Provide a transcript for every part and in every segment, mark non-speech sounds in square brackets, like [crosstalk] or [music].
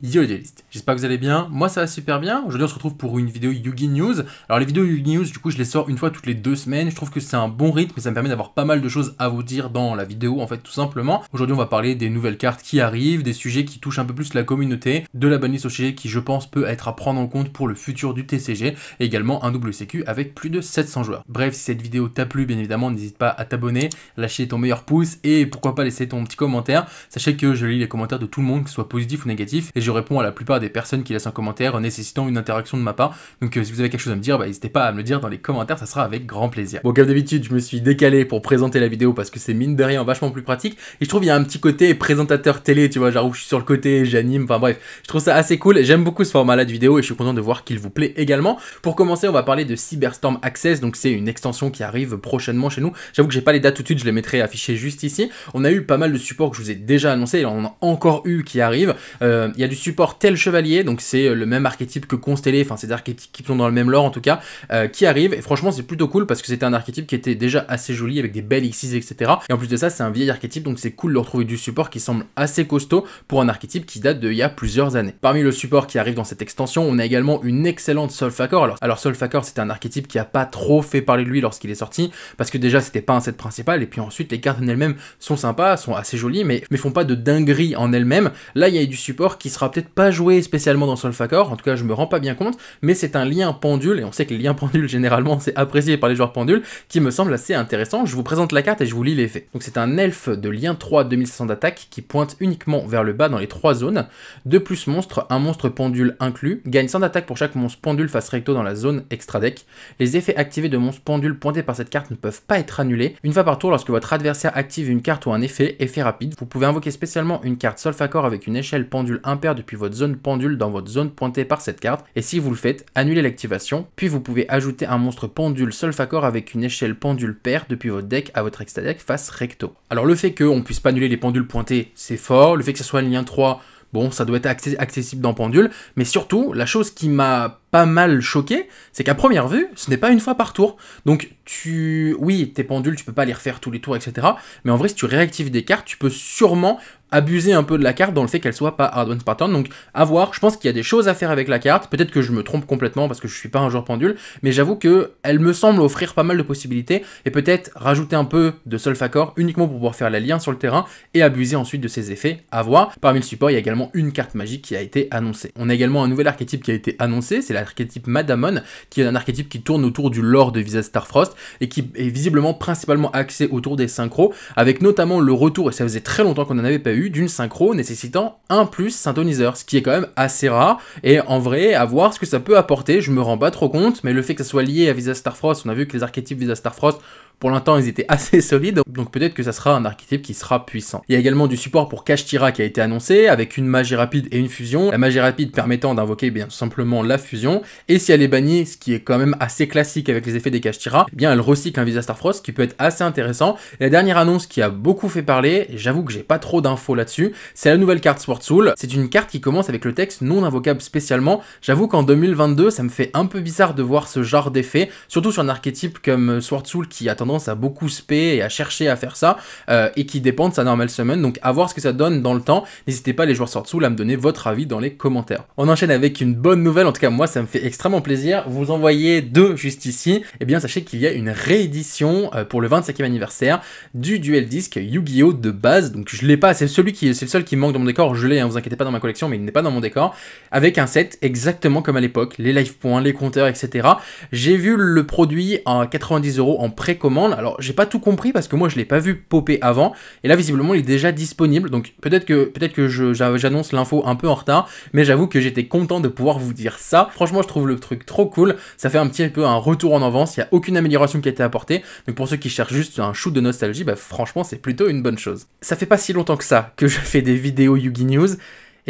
Yo idéaliste, j'espère que vous allez bien, moi ça va super bien, aujourd'hui on se retrouve pour une vidéo Yugi News, alors les vidéos Yugi News du coup je les sors une fois toutes les deux semaines, je trouve que c'est un bon rythme ça me permet d'avoir pas mal de choses à vous dire dans la vidéo en fait tout simplement, aujourd'hui on va parler des nouvelles cartes qui arrivent, des sujets qui touchent un peu plus la communauté, de la banlist au qui je pense peut être à prendre en compte pour le futur du TCG, et également un double sécu avec plus de 700 joueurs. Bref si cette vidéo t'a plu bien évidemment n'hésite pas à t'abonner, lâcher ton meilleur pouce et pourquoi pas laisser ton petit commentaire, sachez que je lis les commentaires de tout le monde que ce soit positif ou négatif je réponds à la plupart des personnes qui laissent un commentaire nécessitant une interaction de ma part. Donc euh, si vous avez quelque chose à me dire, bah, n'hésitez pas à me le dire dans les commentaires, ça sera avec grand plaisir. Bon, comme d'habitude, je me suis décalé pour présenter la vidéo parce que c'est mine de rien vachement plus pratique. Et je trouve il y a un petit côté présentateur télé, tu vois, genre où je suis sur le côté, j'anime, enfin bref, je trouve ça assez cool. J'aime beaucoup ce format-là de vidéo et je suis content de voir qu'il vous plaît également. Pour commencer, on va parler de Cyberstorm Access, donc c'est une extension qui arrive prochainement chez nous. J'avoue que j'ai pas les dates tout de suite, je les mettrai affichées juste ici. On a eu pas mal de supports que je vous ai déjà annoncé, et on en a encore eu qui arrive. Euh, il y a du support tel chevalier, donc c'est euh, le même archétype que Constellé, enfin c'est des archétypes qui sont dans le même lore en tout cas, euh, qui arrive, et franchement c'est plutôt cool parce que c'était un archétype qui était déjà assez joli avec des belles X's etc. Et en plus de ça c'est un vieil archétype donc c'est cool de retrouver du support qui semble assez costaud pour un archétype qui date de il y a plusieurs années. Parmi le support qui arrive dans cette extension, on a également une excellente Solfacor. Alors, alors Solfacor c'était un archétype qui a pas trop fait parler de lui lorsqu'il est sorti parce que déjà c'était pas un set principal et puis ensuite les cartes en elles-mêmes sont sympas, sont assez jolies mais, mais font pas de dinguerie en elles-mêmes. Là il y a du support qui sera peut-être pas joué spécialement dans Solfacor, en tout cas je me rends pas bien compte, mais c'est un lien pendule, et on sait que les liens [laughs] pendules généralement c'est apprécié par les joueurs pendules, qui me semble assez intéressant. Je vous présente la carte et je vous lis l'effet. Donc c'est un elfe de lien 3 2600 d'attaque qui pointe uniquement vers le bas dans les 3 zones, De plus monstre, un monstre pendule inclus, gagne 100 d'attaque pour chaque monstre pendule face recto dans la zone extra deck. Les effets activés de monstres pendules pointés par cette carte ne peuvent pas être annulés. Une fois par tour, lorsque votre adversaire active une carte ou un effet, effet rapide, vous pouvez invoquer spécialement une carte Solfacor avec une échelle pendule impair depuis votre zone pendule dans votre zone pointée par cette carte, et si vous le faites, annulez l'activation, puis vous pouvez ajouter un monstre pendule solfacor avec une échelle pendule paire depuis votre deck à votre extra deck face recto. Alors le fait qu'on puisse pas annuler les pendules pointées, c'est fort, le fait que ce soit un lien 3, bon, ça doit être accessible dans pendule, mais surtout, la chose qui m'a pas mal choqué, c'est qu'à première vue, ce n'est pas une fois par tour. Donc tu, oui, tes pendules, tu peux pas les refaire tous les tours, etc. Mais en vrai, si tu réactives des cartes, tu peux sûrement abuser un peu de la carte dans le fait qu'elle soit pas hard one pattern. Donc à voir, je pense qu'il y a des choses à faire avec la carte. Peut-être que je me trompe complètement parce que je suis pas un joueur pendule, mais j'avoue que elle me semble offrir pas mal de possibilités et peut-être rajouter un peu de solfacor uniquement pour pouvoir faire les liens sur le terrain et abuser ensuite de ses effets. À voir. Parmi le support, il y a également une carte magique qui a été annoncée. On a également un nouvel archétype qui a été annoncé, c'est l'archétype Madamon, qui est un archétype qui tourne autour du lore de Visa Starfrost et qui est visiblement principalement axé autour des synchros, avec notamment le retour, et ça faisait très longtemps qu'on n'en avait pas eu, d'une synchro nécessitant un plus synthoniseur ce qui est quand même assez rare, et en vrai, à voir ce que ça peut apporter, je me rends pas trop compte, mais le fait que ça soit lié à Visa Starfrost, on a vu que les archétypes Visa Starfrost pour l'instant, ils étaient [laughs] assez solides, donc peut-être que ça sera un archétype qui sera puissant. Il y a également du support pour Tira qui a été annoncé, avec une magie rapide et une fusion. La magie rapide permettant d'invoquer bien simplement la fusion, et si elle est bannie, ce qui est quand même assez classique avec les effets des Cachetiras, eh bien elle recycle un Visa Starfrost qui peut être assez intéressant. La dernière annonce qui a beaucoup fait parler, j'avoue que j'ai pas trop d'infos là-dessus, c'est la nouvelle carte Sword Soul. C'est une carte qui commence avec le texte non invocable spécialement. J'avoue qu'en 2022, ça me fait un peu bizarre de voir ce genre d'effet, surtout sur un archétype comme Sword Soul qui a tendance à beaucoup spé et à chercher à faire ça, euh, et qui dépend de sa normal summon, donc à voir ce que ça donne dans le temps. N'hésitez pas les joueurs Swordsoul à me donner votre avis dans les commentaires. On enchaîne avec une bonne nouvelle, en tout cas moi ça ça me fait extrêmement plaisir. Vous envoyez deux juste ici. Eh bien, sachez qu'il y a une réédition euh, pour le 25e anniversaire du duel disque Yu-Gi-Oh de base. Donc je l'ai pas, c'est celui qui c'est le seul qui manque dans mon décor. Je l'ai, hein, vous inquiétez pas dans ma collection, mais il n'est pas dans mon décor. Avec un set exactement comme à l'époque, les Life points, les compteurs, etc. J'ai vu le produit à 90 euros en précommande. Alors j'ai pas tout compris parce que moi je l'ai pas vu popper avant. Et là visiblement il est déjà disponible. Donc peut-être que peut-être que j'annonce l'info un peu en retard, mais j'avoue que j'étais content de pouvoir vous dire ça franchement, je trouve le truc trop cool. Ça fait un petit peu un retour en avance. Il n'y a aucune amélioration qui a été apportée. Mais pour ceux qui cherchent juste un shoot de nostalgie, bah, franchement, c'est plutôt une bonne chose. Ça fait pas si longtemps que ça que je fais des vidéos Yugi News.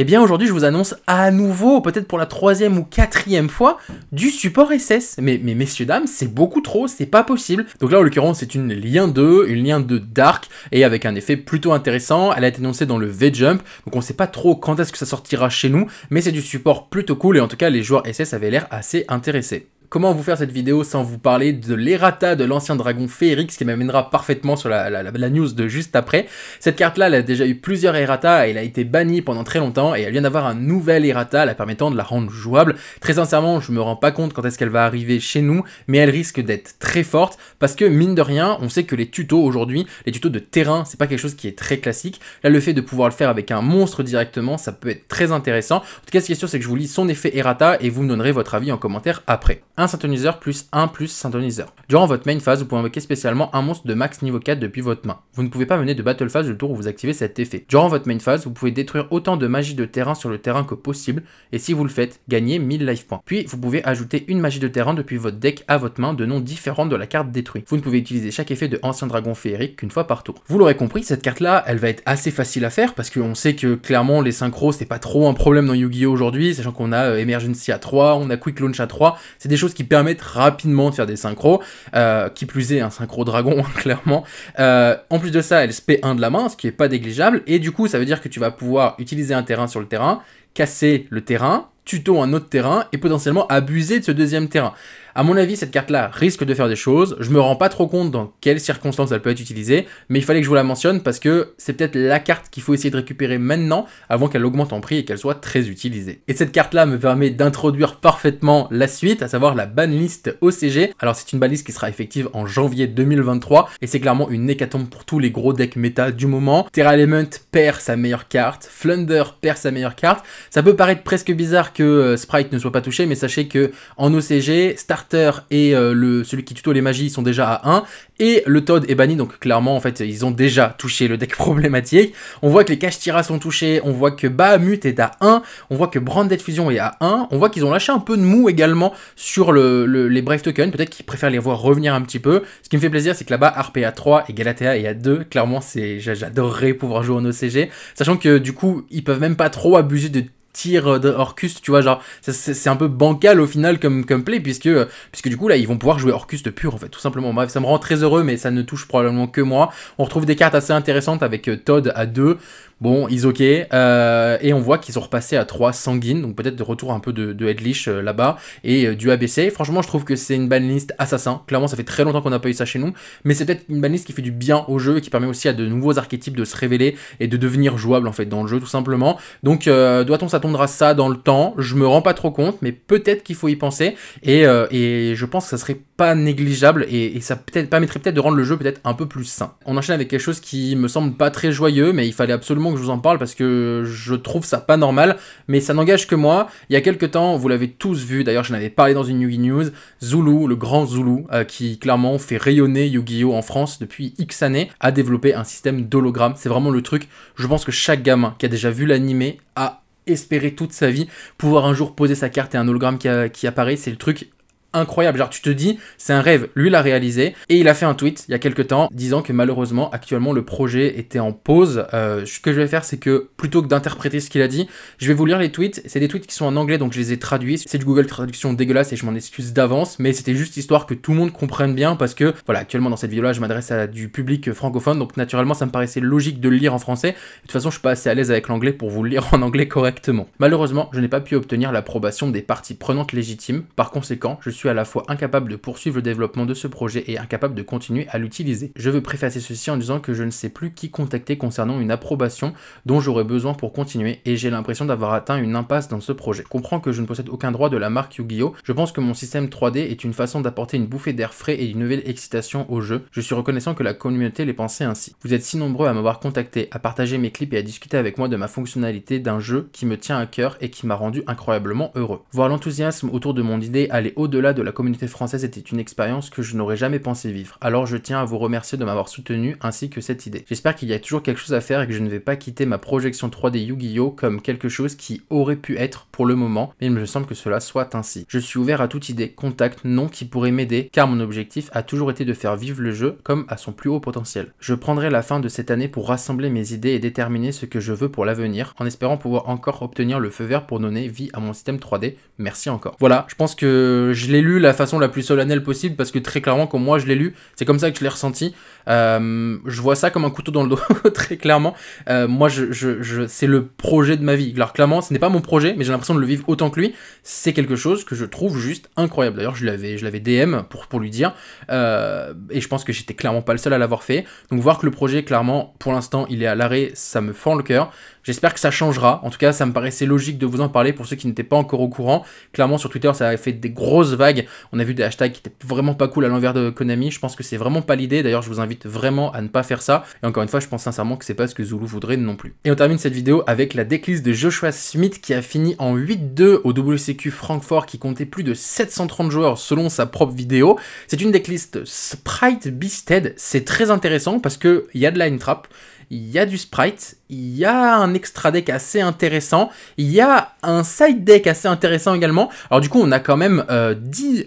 Eh bien aujourd'hui je vous annonce à nouveau, peut-être pour la troisième ou quatrième fois, du support SS. Mais, messieurs dames, c'est beaucoup trop, c'est pas possible. Donc là en l'occurrence c'est une lien 2, une lien 2 Dark, et avec un effet plutôt intéressant. Elle a été annoncée dans le V-Jump, donc on sait pas trop quand est-ce que ça sortira chez nous, mais c'est du support plutôt cool et en tout cas les joueurs SS avaient l'air assez intéressés comment vous faire cette vidéo sans vous parler de l'errata de l'ancien dragon Férix qui m'amènera parfaitement sur la, news de juste après. Cette carte-là, elle a déjà eu plusieurs errata, elle a été bannie pendant très longtemps et elle vient d'avoir un nouvel errata la permettant de la rendre jouable. Très sincèrement, je me rends pas compte quand est-ce qu'elle va arriver chez nous, mais elle risque d'être très forte parce que mine de rien, on sait que les tutos aujourd'hui, les tutos de terrain, c'est pas quelque chose qui est très classique. Là, le fait de pouvoir le faire avec un monstre directement, ça peut être très intéressant. En tout cas, ce qui est sûr, c'est que je vous lis son effet errata et vous me donnerez votre avis en commentaire après un synthoniseur plus un plus synthoniseur. Durant votre main phase, vous pouvez invoquer spécialement un monstre de max niveau 4 depuis votre main. Vous ne pouvez pas mener de battle phase le tour où vous activez cet effet. Durant votre main phase, vous pouvez détruire autant de magie de terrain sur le terrain que possible, et si vous le faites, gagner 1000 life points. Puis, vous pouvez ajouter une magie de terrain depuis votre deck à votre main de nom différent de la carte détruite. Vous ne pouvez utiliser chaque effet de Ancien Dragon Féerique qu'une fois par tour. Vous l'aurez compris, cette carte-là, elle va être assez facile à faire, parce qu'on sait que clairement, les synchros, c'est pas trop un problème dans Yu-Gi-Oh! aujourd'hui, sachant qu'on a euh, Emergency à 3, on a Quick Launch à 3, c'est des choses qui permettent rapidement de faire des synchros, euh, qui plus est un synchro dragon, [laughs] clairement. Euh, en plus de ça, elle paie 1 de la main, ce qui est pas négligeable, et du coup, ça veut dire que tu vas pouvoir utiliser un terrain sur le terrain, casser le terrain, tuto un autre terrain, et potentiellement abuser de ce deuxième terrain. À mon avis, cette carte-là risque de faire des choses. Je me rends pas trop compte dans quelles circonstances elle peut être utilisée, mais il fallait que je vous la mentionne parce que c'est peut-être la carte qu'il faut essayer de récupérer maintenant avant qu'elle augmente en prix et qu'elle soit très utilisée. Et cette carte-là me permet d'introduire parfaitement la suite, à savoir la banlist OCG. Alors c'est une banlist qui sera effective en janvier 2023 et c'est clairement une hécatombe pour tous les gros decks méta du moment. Terra Element perd sa meilleure carte, Flunder perd sa meilleure carte. Ça peut paraître presque bizarre que euh, Sprite ne soit pas touché, mais sachez que en OCG, Star et euh, le, celui qui tuto les magies sont déjà à 1. Et le Todd est banni, donc clairement, en fait, ils ont déjà touché le deck [laughs] problématique. On voit que les tiras sont touchés, on voit que Bahamut est à 1, on voit que Branded Fusion est à 1, on voit qu'ils ont lâché un peu de mou également sur le, les Brave Tokens, peut-être qu'ils préfèrent les voir revenir un petit peu. Ce qui me fait plaisir, c'est que là-bas, Arp à 3 et Galatea est à 2. Clairement, j'adorerais pouvoir jouer en OCG, sachant que du coup, ils peuvent même pas trop abuser de tir euh, d'Orcus, tu vois, genre, c'est un peu bancal au final comme, comme play, puisque, euh, puisque du coup, là, ils vont pouvoir jouer Orcus pur, en fait, tout simplement. Bref, ça me rend très heureux, mais ça ne touche probablement que moi. On retrouve des cartes assez intéressantes avec euh, Todd à 2, Bon, ils ok. Euh, et on voit qu'ils ont repassé à 3 sanguines donc peut-être de retour un peu de, de euh, là-bas, et euh, du ABC. Franchement, je trouve que c'est une banlist assassin. Clairement, ça fait très longtemps qu'on n'a pas eu ça chez nous, mais c'est peut-être une banlist qui fait du bien au jeu et qui permet aussi à de nouveaux archétypes de se révéler et de devenir jouable en fait dans le jeu, tout simplement. Donc, doit-on s'attendre à ça dans le temps Je me rends pas trop compte, mais peut-être qu'il faut y penser, et, et, je pense que ça serait pas négligeable, et, ça peut permettrait peut-être de rendre le jeu peut-être un peu plus sain. On enchaîne avec quelque chose qui me semble pas très joyeux, mais il fallait absolument que je vous en parle parce que je trouve ça pas normal, mais ça n'engage que moi. Il y a quelques temps, vous l'avez tous vu, d'ailleurs je n'avais parlé dans une Yugi News, Zulu, le grand Zulu, euh, qui clairement fait rayonner Yu-Gi-Oh en France depuis X années, a développé un système d'hologramme. C'est vraiment le truc, je pense que chaque gamin qui a déjà vu l'animé a espéré toute sa vie pouvoir un jour poser sa carte et un hologramme qui apparaît. C'est le truc incroyable. Genre, tu te dis, c'est un rêve. Lui l'a réalisé et il a fait un tweet il y a quelques temps disant que malheureusement, actuellement, le projet était en pause. Euh, ce que je vais faire, c'est que plutôt que d'interpréter ce qu'il a dit, je vais vous lire les tweets. C'est des tweets qui sont en anglais, donc je les ai traduits. C'est du Google Traduction dégueulasse et je m'en excuse d'avance, mais c'était juste histoire que tout le monde comprenne bien parce que, voilà, actuellement, dans cette vidéo-là, je m'adresse à du public francophone, donc naturellement, ça me paraissait logique de le lire en français. De toute façon, je suis pas assez à l'aise avec l'anglais pour vous lire [laughs] en anglais correctement. Malheureusement, je n'ai pas pu obtenir l'approbation des parties prenantes légitimes. Par conséquent, je suis suis à la fois incapable de poursuivre le développement de ce projet et incapable de continuer à l'utiliser. Je veux préfacer ceci en disant que je ne sais plus qui contacter concernant une approbation dont j'aurais besoin pour continuer et j'ai l'impression d'avoir atteint une impasse dans ce projet. comprends que je ne possède aucun droit de la marque Yu-Gi-Oh! Je pense que mon système 3D est une façon d'apporter une bouffée d'air frais et une nouvelle excitation au jeu. Je suis reconnaissant que la communauté les pensé ainsi. Vous êtes si nombreux à m'avoir contacté, à partager mes clips et à discuter avec moi de ma fonctionnalité d'un jeu qui me tient à cœur et qui m'a rendu incroyablement heureux. Voir l'enthousiasme autour de mon idée aller au-delà de la communauté française était une expérience que je n'aurais jamais pensé vivre. Alors je tiens à vous remercier de m'avoir soutenu ainsi que cette idée. J'espère qu'il y a toujours quelque chose à faire et que je ne vais pas quitter ma projection 3D Yu-Gi-Oh comme quelque chose qui aurait pu être pour le moment, mais il me semble que cela soit ainsi. Je suis ouvert à toute idée, contact, nom qui pourrait m'aider car mon objectif a toujours été de faire vivre le jeu comme à son plus haut potentiel. Je prendrai la fin de cette année pour rassembler mes idées et déterminer ce que je veux pour l'avenir en espérant pouvoir encore obtenir le feu vert pour donner vie à mon système 3D. Merci encore. Voilà, je pense que je l'ai l'ai lu la façon la plus solennelle possible parce que très clairement, comme moi je l'ai lu, c'est comme ça que je l'ai ressenti. Euh, je vois ça comme un couteau dans le dos, [laughs] très clairement. Euh, moi, je, c'est le projet de ma vie. Alors, clairement, ce n'est pas mon projet, mais j'ai l'impression de le vivre autant que lui. C'est quelque chose que je trouve juste incroyable. D'ailleurs, je l'avais, je l'avais DM pour, pour lui dire. Euh, et je pense que j'étais clairement pas le seul à l'avoir fait. Donc, voir que le projet, clairement, pour l'instant, il est à l'arrêt, ça me fend le cœur. J'espère que ça changera. En tout cas, ça me paraissait logique de vous en parler pour ceux qui n'étaient pas encore au courant. Clairement, sur Twitter, ça a fait des grosses vagues. On a vu des hashtags qui étaient vraiment pas cool à l'envers de Konami. Je pense que c'est vraiment pas l'idée. D'ailleurs, je vous invite vraiment à ne pas faire ça. Et encore une fois, je pense sincèrement que c'est pas ce que Zulu voudrait non plus. Et on termine cette vidéo avec la decklist de Joshua Smith qui a fini en 8-2 au WCQ Francfort qui comptait plus de 730 joueurs selon sa propre vidéo. C'est une decklist Sprite Beasted, c'est très intéressant parce qu'il y a de la trap il y a du sprite, il y a un extra deck assez intéressant, il y a un side deck assez intéressant également. Alors du coup, on a quand même 10 euh,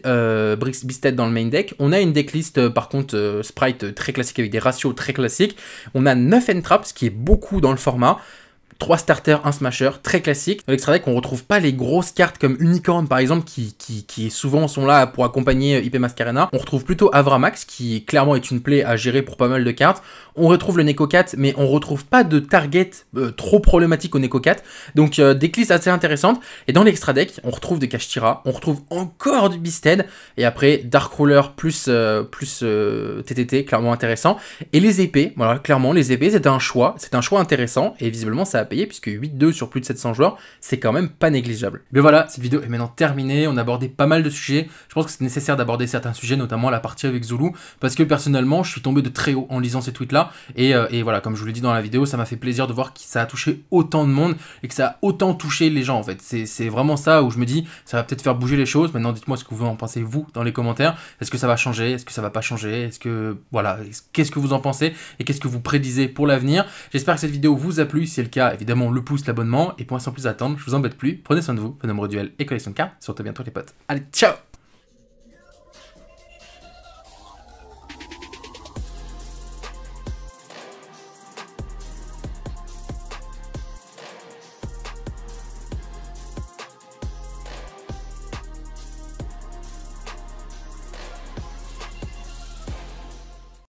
euh Bricks dans le main deck. On a une decklist euh, par contre euh, sprite très classique avec des ratios très classiques. On a 9 entraps, ce qui est beaucoup dans le format. 3 starters, 1 smasher, très classique. Dans l'extra deck on retrouve pas les grosses cartes comme Unicorn par exemple qui, qui, souvent sont là pour accompagner euh, IP Mascarena. On retrouve plutôt Avramax qui clairement est une plaie à gérer pour pas mal de cartes. On retrouve le Neko 4 mais on retrouve pas de target euh, trop problématique au Neko 4. Donc euh, des clés assez intéressantes. Et dans l'extra deck, on retrouve des Kashtira, on retrouve encore du Beasted et après Dark plus, plus TTT, clairement intéressant. Et les épées, voilà, clairement les épées c'est un choix, c'est un choix intéressant et visiblement ça a puisque 8-2 sur plus de 700 joueurs, c'est quand même pas négligeable. Mais voilà, cette vidéo est maintenant terminée, on a abordé pas mal de sujets, je pense que c'est nécessaire d'aborder certains sujets, notamment la partie avec Zulu, parce que personnellement, je suis tombé de très haut en lisant ces tweets-là, et, euh, voilà, comme je vous l'ai dit dans la vidéo, ça m'a fait plaisir de voir que ça a touché autant de monde, et que ça a autant touché les gens, en fait. C'est vraiment ça où je me dis, ça va peut-être faire bouger les choses, maintenant dites-moi ce que vous en pensez, vous, dans les commentaires, est-ce que ça va changer, est-ce que ça va pas changer, est-ce que, voilà, qu'est-ce que vous en pensez, et qu'est-ce que vous prédisez pour l'avenir. J'espère que cette vidéo vous a plu, si c'est le cas, évidemment le pouce, l'abonnement, et pour moi sans plus attendre, je vous embête plus, prenez soin de vous, faites de duels et collection de cartes, surtout bientôt les potes. Allez, ciao